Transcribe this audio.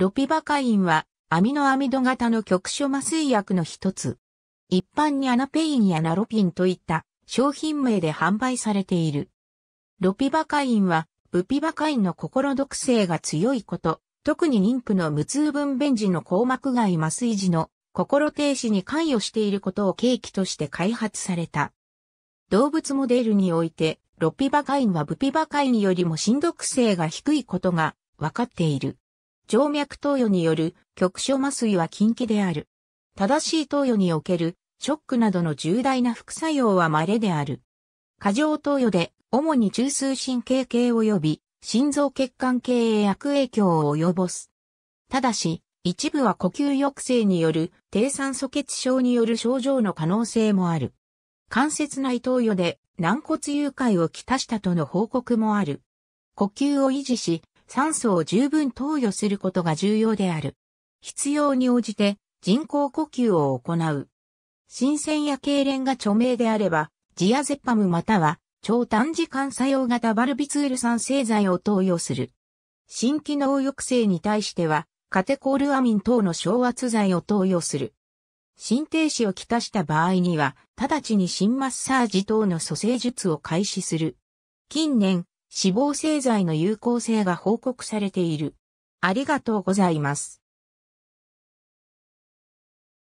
ロピバカインはアミノアミド型の局所麻酔薬の一つ。一般にアナペインやナロピンといった商品名で販売されている。ロピバカインはブピバカインの心毒性が強いこと、特に妊婦の無痛分娩時の硬膜外麻酔時の心停止に関与していることを契機として開発された。動物モデルにおいて、ロピバカインはブピバカインよりも親毒性が低いことが分かっている。静脈投与による局所麻酔は禁忌である。正しい投与におけるショックなどの重大な副作用は稀である。過剰投与で主に中枢神経系及び心臓血管系へ悪影響を及ぼす。ただし、一部は呼吸抑制による低酸素血症による症状の可能性もある。関節内投与で軟骨融解をきたしたとの報告もある。呼吸を維持し、酸素を十分投与することが重要である。必要に応じて人工呼吸を行う。新鮮や痙攣が著名であれば、ジアゼパムまたは超短時間作用型バルビツール酸製剤を投与する。新機能抑制に対しては、カテコールアミン等の昇圧剤を投与する。心停止をきたした場合には、直ちに心マッサージ等の蘇生術を開始する。近年、死亡製剤の有効性が報告されている。ありがとうございます。